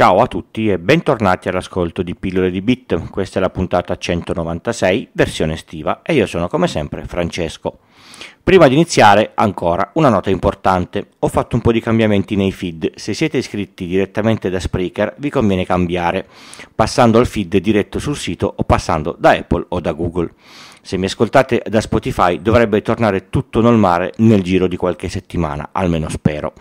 Ciao a tutti e bentornati all'ascolto di Pillole di Bit, questa è la puntata 196, versione estiva, e io sono come sempre Francesco. Prima di iniziare, ancora una nota importante. Ho fatto un po' di cambiamenti nei feed. Se siete iscritti direttamente da Spreaker, vi conviene cambiare, passando al feed diretto sul sito o passando da Apple o da Google. Se mi ascoltate da Spotify dovrebbe tornare tutto normale nel giro di qualche settimana, almeno spero.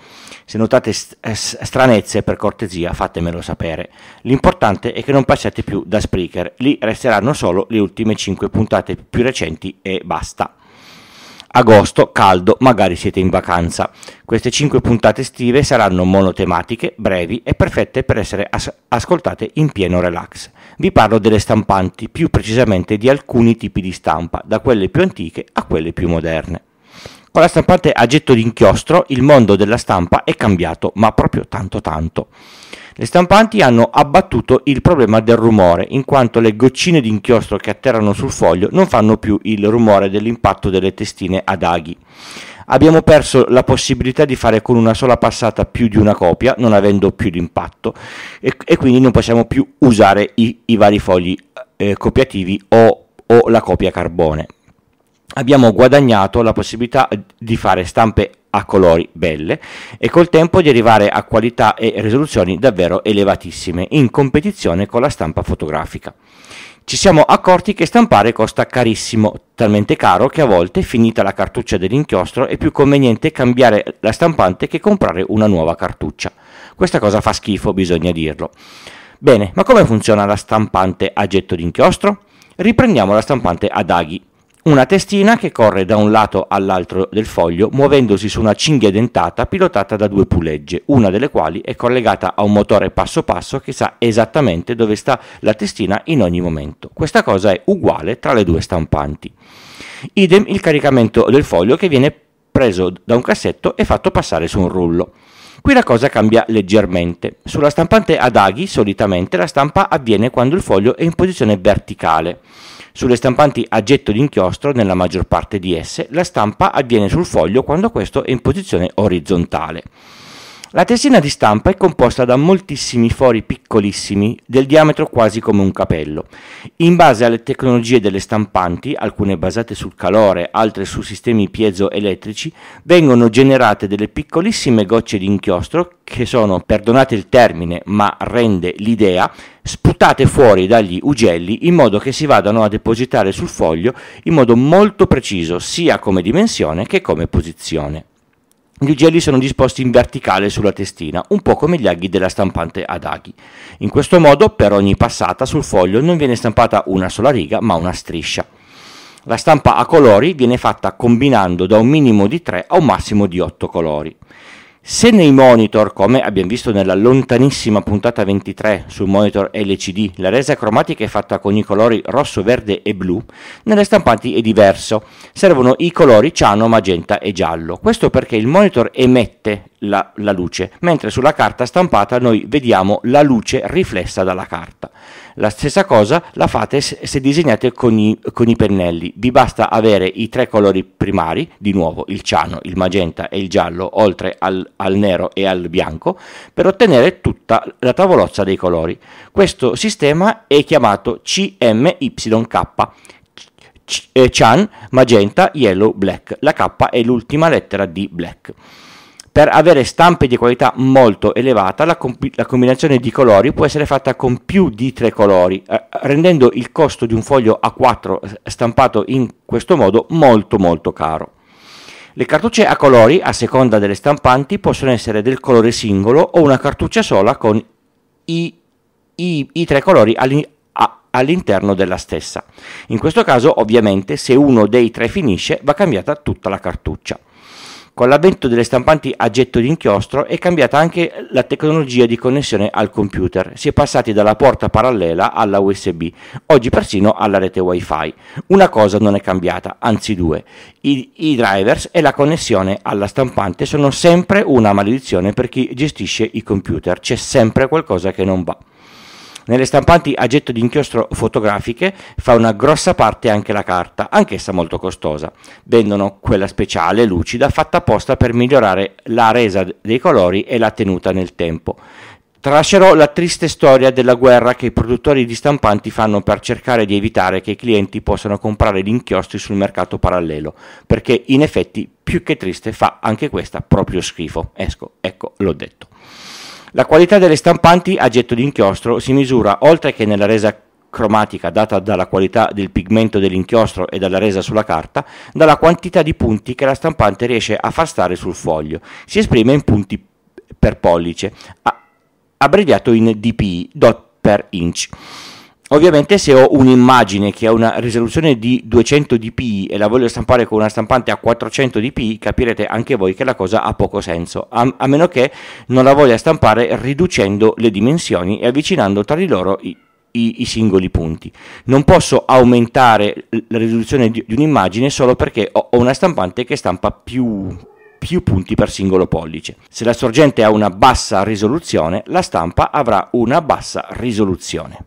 Se notate eh, stranezze, per cortesia, fatemelo sapere. L'importante è che non passiate più da Spreaker, lì resteranno solo le ultime 5 puntate più recenti e basta agosto caldo, magari siete in vacanza. Queste 5 puntate estive saranno monotematiche, brevi e perfette per essere as- ascoltate in pieno relax. Vi parlo delle stampanti, più precisamente di alcuni tipi di stampa, da quelle più antiche a quelle più moderne. Con la stampante a getto d'inchiostro il mondo della stampa è cambiato, ma proprio tanto tanto. Le stampanti hanno abbattuto il problema del rumore, in quanto le goccine di inchiostro che atterrano sul foglio non fanno più il rumore dell'impatto delle testine ad aghi. Abbiamo perso la possibilità di fare con una sola passata più di una copia, non avendo più l'impatto, e, e quindi non possiamo più usare i, i vari fogli eh, copiativi o, o la copia carbone abbiamo guadagnato la possibilità di fare stampe a colori belle e col tempo di arrivare a qualità e risoluzioni davvero elevatissime in competizione con la stampa fotografica. Ci siamo accorti che stampare costa carissimo, talmente caro che a volte, finita la cartuccia dell'inchiostro, è più conveniente cambiare la stampante che comprare una nuova cartuccia. Questa cosa fa schifo, bisogna dirlo. Bene, ma come funziona la stampante a getto d'inchiostro? Riprendiamo la stampante ad aghi una testina che corre da un lato all'altro del foglio muovendosi su una cinghia dentata pilotata da due pulegge, una delle quali è collegata a un motore passo passo che sa esattamente dove sta la testina in ogni momento. Questa cosa è uguale tra le due stampanti. Idem il caricamento del foglio che viene preso da un cassetto e fatto passare su un rullo. Qui la cosa cambia leggermente. Sulla stampante ad aghi solitamente la stampa avviene quando il foglio è in posizione verticale. Sulle stampanti a getto d'inchiostro, nella maggior parte di esse, la stampa avviene sul foglio quando questo è in posizione orizzontale. La tesina di stampa è composta da moltissimi fori piccolissimi del diametro quasi come un capello. In base alle tecnologie delle stampanti, alcune basate sul calore, altre su sistemi piezoelettrici, vengono generate delle piccolissime gocce di inchiostro che sono, perdonate il termine, ma rende l'idea, sputate fuori dagli ugelli in modo che si vadano a depositare sul foglio in modo molto preciso sia come dimensione che come posizione gli ugelli sono disposti in verticale sulla testina, un po' come gli aghi della stampante ad aghi. In questo modo, per ogni passata sul foglio non viene stampata una sola riga, ma una striscia. La stampa a colori viene fatta combinando da un minimo di 3 a un massimo di 8 colori. Se nei monitor, come abbiamo visto nella lontanissima puntata 23 sul monitor LCD, la resa cromatica è fatta con i colori rosso, verde e blu, nelle stampanti è diverso, servono i colori ciano, magenta e giallo. Questo perché il monitor emette la, la, luce, mentre sulla carta stampata noi vediamo la luce riflessa dalla carta. La stessa cosa la fate se disegnate con i, con i pennelli, vi basta avere i tre colori primari, di nuovo il ciano, il magenta e il giallo, oltre al, al nero e al bianco, per ottenere tutta la tavolozza dei colori. Questo sistema è chiamato CMYK, Cyan, eh, Magenta, Yellow, Black. La K è l'ultima lettera di Black. Per avere stampe di qualità molto elevata, la, comp- la, combinazione di colori può essere fatta con più di tre colori, eh, rendendo il costo di un foglio A4 eh, stampato in questo modo molto molto caro. Le cartucce a colori, a seconda delle stampanti, possono essere del colore singolo o una cartuccia sola con i, i, i tre colori all'in- a- all'interno della stessa. In questo caso, ovviamente, se uno dei tre finisce, va cambiata tutta la cartuccia. Con l'avvento delle stampanti a getto di inchiostro è cambiata anche la tecnologia di connessione al computer. Si è passati dalla porta parallela alla USB, oggi persino alla rete WiFi. Una cosa non è cambiata, anzi due. I, i drivers e la connessione alla stampante sono sempre una maledizione per chi gestisce i computer. C'è sempre qualcosa che non va. Nelle stampanti a getto di inchiostro fotografiche fa una grossa parte anche la carta, anch'essa molto costosa. Vendono quella speciale, lucida, fatta apposta per migliorare la resa dei colori e la tenuta nel tempo. Trascerò la triste storia della guerra che i produttori di stampanti fanno per cercare di evitare che i clienti possano comprare gli inchiostri sul mercato parallelo, perché in effetti più che triste fa anche questa proprio schifo. Esco, ecco, l'ho detto. La qualità delle stampanti a getto di inchiostro si misura oltre che nella resa cromatica data dalla qualità del pigmento dell'inchiostro e dalla resa sulla carta, dalla quantità di punti che la stampante riesce a far stare sul foglio. Si esprime in punti per pollice, abbreviato in DPI, dot per inch. Ovviamente se ho un'immagine che ha una risoluzione di 200 dpi e la voglio stampare con una stampante a 400 dpi, capirete anche voi che la cosa ha poco senso, a, a meno che non la voglia stampare riducendo le dimensioni e avvicinando tra di loro i, i, i singoli punti. Non posso aumentare la risoluzione di, di un'immagine solo perché ho, ho una stampante che stampa più, più punti per singolo pollice. Se la sorgente ha una bassa risoluzione, la stampa avrà una bassa risoluzione.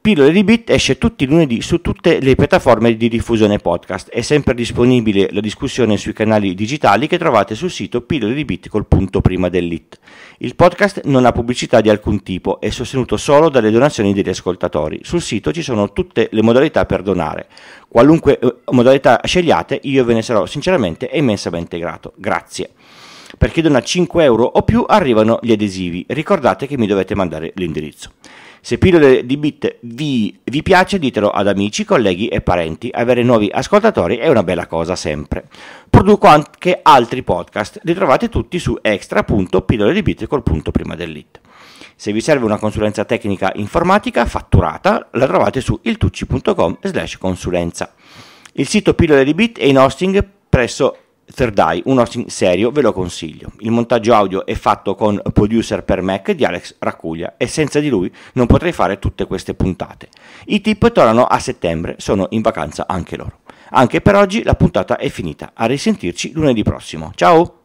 Pillole di Bit esce tutti i lunedì su tutte le piattaforme di diffusione podcast. È sempre disponibile la discussione sui canali digitali che trovate sul sito pillole di Bit col punto prima dell'it. Il podcast non ha pubblicità di alcun tipo, è sostenuto solo dalle donazioni degli ascoltatori. Sul sito ci sono tutte le modalità per donare. Qualunque eh, modalità scegliate, io ve ne sarò sinceramente e immensamente grato. Grazie. Per chi dona 5 euro o più arrivano gli adesivi. Ricordate che mi dovete mandare l'indirizzo. Se Pillole di Bit vi, vi, piace, ditelo ad amici, colleghi e parenti. Avere nuovi ascoltatori è una bella cosa sempre. Produco anche altri podcast, li trovate tutti su extra.pillole di bit col punto prima dell'it. Se vi serve una consulenza tecnica informatica fatturata, la trovate su iltucci.com slash consulenza. Il sito Pillole di Bit è in hosting presso Third Eye, uno serio, ve lo consiglio. Il montaggio audio è fatto con Producer per Mac di Alex Raccuglia e senza di lui non potrei fare tutte queste puntate. I tip tornano a settembre, sono in vacanza anche loro. Anche per oggi la puntata è finita, a risentirci lunedì prossimo. Ciao!